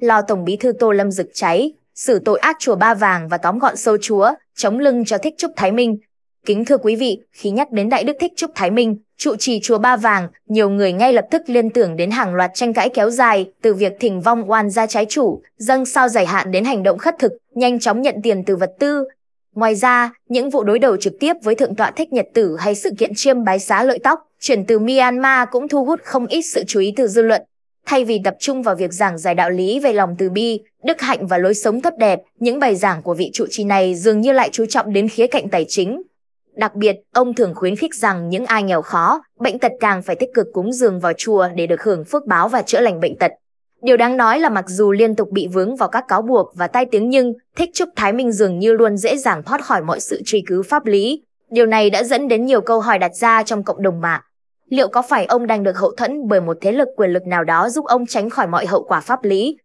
lo Tổng bí thư Tô Lâm rực cháy, xử tội ác chùa Ba Vàng và tóm gọn sâu chúa, chống lưng cho Thích Trúc Thái Minh. Kính thưa quý vị, khi nhắc đến Đại Đức Thích Trúc Thái Minh, trụ trì chùa Ba Vàng, nhiều người ngay lập tức liên tưởng đến hàng loạt tranh cãi kéo dài, từ việc thỉnh vong oan ra trái chủ, dâng sao giải hạn đến hành động khất thực, nhanh chóng nhận tiền từ vật tư. Ngoài ra, những vụ đối đầu trực tiếp với Thượng tọa Thích Nhật Tử hay sự kiện chiêm bái xá lợi tóc, chuyển từ Myanmar cũng thu hút không ít sự chú ý từ dư luận. Thay vì tập trung vào việc giảng giải đạo lý về lòng từ bi, đức hạnh và lối sống thấp đẹp, những bài giảng của vị trụ trì này dường như lại chú trọng đến khía cạnh tài chính. Đặc biệt, ông thường khuyến khích rằng những ai nghèo khó, bệnh tật càng phải tích cực cúng dường vào chùa để được hưởng phước báo và chữa lành bệnh tật. Điều đáng nói là mặc dù liên tục bị vướng vào các cáo buộc và tai tiếng nhưng, Thích Trúc Thái Minh dường như luôn dễ dàng thoát khỏi mọi sự truy cứu pháp lý. Điều này đã dẫn đến nhiều câu hỏi đặt ra trong cộng đồng mạng liệu có phải ông đang được hậu thuẫn bởi một thế lực quyền lực nào đó giúp ông tránh khỏi mọi hậu quả pháp lý?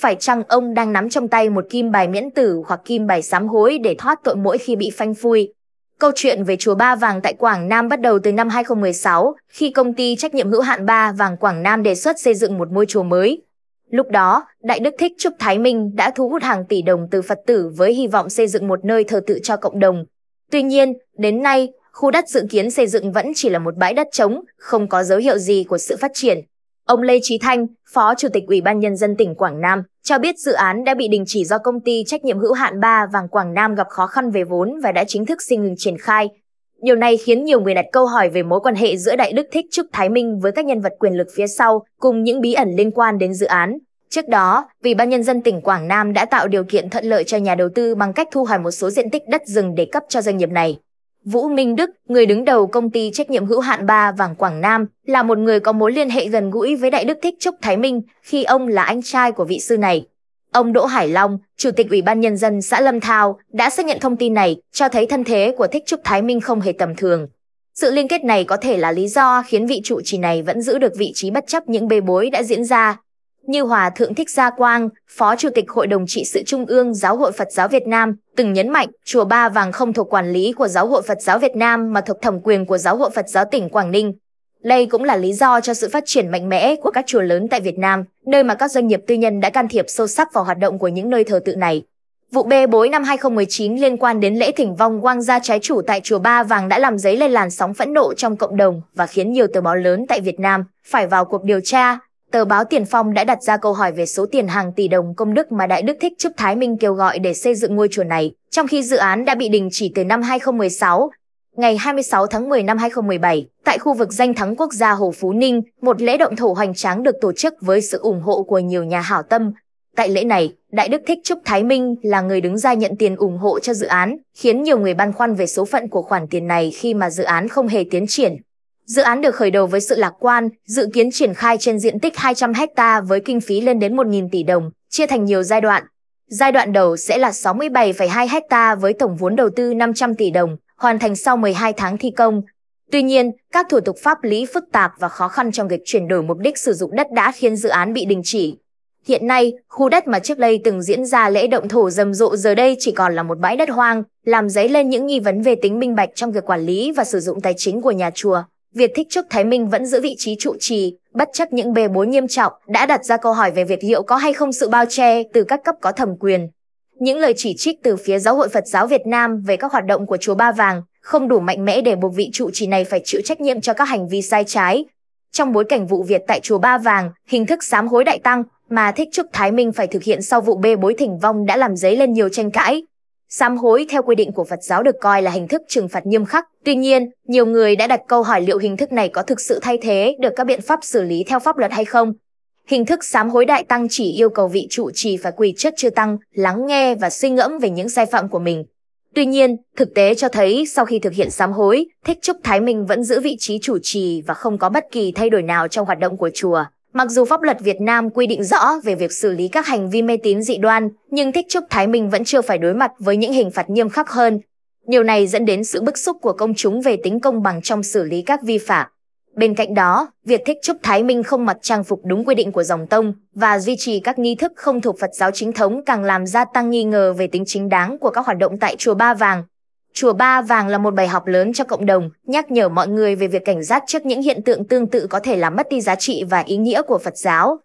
Phải chăng ông đang nắm trong tay một kim bài miễn tử hoặc kim bài sám hối để thoát tội mỗi khi bị phanh phui? Câu chuyện về chùa Ba Vàng tại Quảng Nam bắt đầu từ năm 2016 khi công ty trách nhiệm hữu hạn Ba Vàng Quảng Nam đề xuất xây dựng một ngôi chùa mới. Lúc đó, Đại Đức Thích Trúc Thái Minh đã thu hút hàng tỷ đồng từ Phật tử với hy vọng xây dựng một nơi thờ tự cho cộng đồng. Tuy nhiên, đến nay, khu đất dự kiến xây dựng vẫn chỉ là một bãi đất trống, không có dấu hiệu gì của sự phát triển. Ông Lê Trí Thanh, Phó Chủ tịch Ủy ban Nhân dân tỉnh Quảng Nam, cho biết dự án đã bị đình chỉ do công ty trách nhiệm hữu hạn Ba Vàng Quảng Nam gặp khó khăn về vốn và đã chính thức xin ngừng triển khai. Điều này khiến nhiều người đặt câu hỏi về mối quan hệ giữa Đại Đức Thích Trúc Thái Minh với các nhân vật quyền lực phía sau, cùng những bí ẩn liên quan đến dự án. Trước đó, Ủy ban Nhân dân tỉnh Quảng Nam đã tạo điều kiện thuận lợi cho nhà đầu tư bằng cách thu hồi một số diện tích đất rừng để cấp cho doanh nghiệp này. Vũ Minh Đức, người đứng đầu công ty trách nhiệm hữu hạn Ba Vàng Quảng Nam, là một người có mối liên hệ gần gũi với Đại Đức Thích Trúc Thái Minh khi ông là anh trai của vị sư này. Ông Đỗ Hải Long, Chủ tịch Ủy ban Nhân dân xã Lâm Thao, đã xác nhận thông tin này, cho thấy thân thế của Thích Trúc Thái Minh không hề tầm thường. Sự liên kết này có thể là lý do khiến vị trụ trì này vẫn giữ được vị trí bất chấp những bê bối đã diễn ra như Hòa Thượng Thích Gia Quang, Phó Chủ tịch Hội đồng Trị sự Trung ương Giáo hội Phật giáo Việt Nam, từng nhấn mạnh Chùa Ba Vàng không thuộc quản lý của Giáo hội Phật giáo Việt Nam mà thuộc thẩm quyền của Giáo hội Phật giáo tỉnh Quảng Ninh. Đây cũng là lý do cho sự phát triển mạnh mẽ của các chùa lớn tại Việt Nam, nơi mà các doanh nghiệp tư nhân đã can thiệp sâu sắc vào hoạt động của những nơi thờ tự này. Vụ bê bối năm 2019 liên quan đến lễ thỉnh vong quang gia trái chủ tại chùa Ba Vàng đã làm dấy lên làn sóng phẫn nộ trong cộng đồng và khiến nhiều tờ báo lớn tại Việt Nam phải vào cuộc điều tra, Tờ báo Tiền Phong đã đặt ra câu hỏi về số tiền hàng tỷ đồng công đức mà Đại Đức Thích Trúc Thái Minh kêu gọi để xây dựng ngôi chùa này, trong khi dự án đã bị đình chỉ từ năm 2016. Ngày 26 tháng 10 năm 2017, tại khu vực danh thắng quốc gia Hồ Phú Ninh, một lễ động thổ hoành tráng được tổ chức với sự ủng hộ của nhiều nhà hảo tâm. Tại lễ này, Đại Đức Thích Trúc Thái Minh là người đứng ra nhận tiền ủng hộ cho dự án, khiến nhiều người băn khoăn về số phận của khoản tiền này khi mà dự án không hề tiến triển. Dự án được khởi đầu với sự lạc quan, dự kiến triển khai trên diện tích 200 ha với kinh phí lên đến 1.000 tỷ đồng, chia thành nhiều giai đoạn. Giai đoạn đầu sẽ là 67,2 ha với tổng vốn đầu tư 500 tỷ đồng, hoàn thành sau 12 tháng thi công. Tuy nhiên, các thủ tục pháp lý phức tạp và khó khăn trong việc chuyển đổi mục đích sử dụng đất đã khiến dự án bị đình chỉ. Hiện nay, khu đất mà trước đây từng diễn ra lễ động thổ rầm rộ giờ đây chỉ còn là một bãi đất hoang, làm dấy lên những nghi vấn về tính minh bạch trong việc quản lý và sử dụng tài chính của nhà chùa. Việt thích trúc Thái Minh vẫn giữ vị trí trụ trì, bất chấp những bề bối nghiêm trọng, đã đặt ra câu hỏi về việc liệu có hay không sự bao che từ các cấp có thẩm quyền. Những lời chỉ trích từ phía Giáo hội Phật giáo Việt Nam về các hoạt động của Chùa Ba Vàng không đủ mạnh mẽ để buộc vị trụ trì này phải chịu trách nhiệm cho các hành vi sai trái. Trong bối cảnh vụ việc tại Chùa Ba Vàng, hình thức sám hối đại tăng mà Thích Trúc Thái Minh phải thực hiện sau vụ bê bối thỉnh vong đã làm dấy lên nhiều tranh cãi, Sám hối theo quy định của Phật giáo được coi là hình thức trừng phạt nghiêm khắc. Tuy nhiên, nhiều người đã đặt câu hỏi liệu hình thức này có thực sự thay thế được các biện pháp xử lý theo pháp luật hay không. Hình thức sám hối đại tăng chỉ yêu cầu vị trụ trì phải quỳ trước chư tăng, lắng nghe và suy ngẫm về những sai phạm của mình. Tuy nhiên, thực tế cho thấy sau khi thực hiện sám hối, Thích Trúc Thái Minh vẫn giữ vị trí chủ trì và không có bất kỳ thay đổi nào trong hoạt động của chùa. Mặc dù pháp luật Việt Nam quy định rõ về việc xử lý các hành vi mê tín dị đoan, nhưng Thích Trúc Thái Minh vẫn chưa phải đối mặt với những hình phạt nghiêm khắc hơn. Điều này dẫn đến sự bức xúc của công chúng về tính công bằng trong xử lý các vi phạm. Bên cạnh đó, việc Thích Trúc Thái Minh không mặc trang phục đúng quy định của dòng tông và duy trì các nghi thức không thuộc Phật giáo chính thống càng làm gia tăng nghi ngờ về tính chính đáng của các hoạt động tại Chùa Ba Vàng. Chùa Ba Vàng là một bài học lớn cho cộng đồng, nhắc nhở mọi người về việc cảnh giác trước những hiện tượng tương tự có thể làm mất đi giá trị và ý nghĩa của Phật giáo.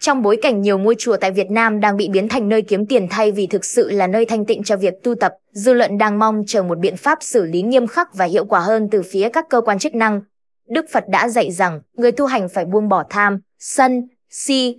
Trong bối cảnh nhiều ngôi chùa tại Việt Nam đang bị biến thành nơi kiếm tiền thay vì thực sự là nơi thanh tịnh cho việc tu tập, dư luận đang mong chờ một biện pháp xử lý nghiêm khắc và hiệu quả hơn từ phía các cơ quan chức năng. Đức Phật đã dạy rằng người tu hành phải buông bỏ tham, sân, si.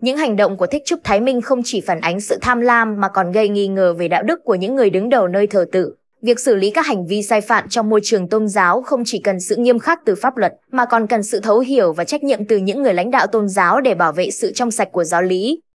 Những hành động của Thích Trúc Thái Minh không chỉ phản ánh sự tham lam mà còn gây nghi ngờ về đạo đức của những người đứng đầu nơi thờ tự. Việc xử lý các hành vi sai phạm trong môi trường tôn giáo không chỉ cần sự nghiêm khắc từ pháp luật mà còn cần sự thấu hiểu và trách nhiệm từ những người lãnh đạo tôn giáo để bảo vệ sự trong sạch của giáo lý.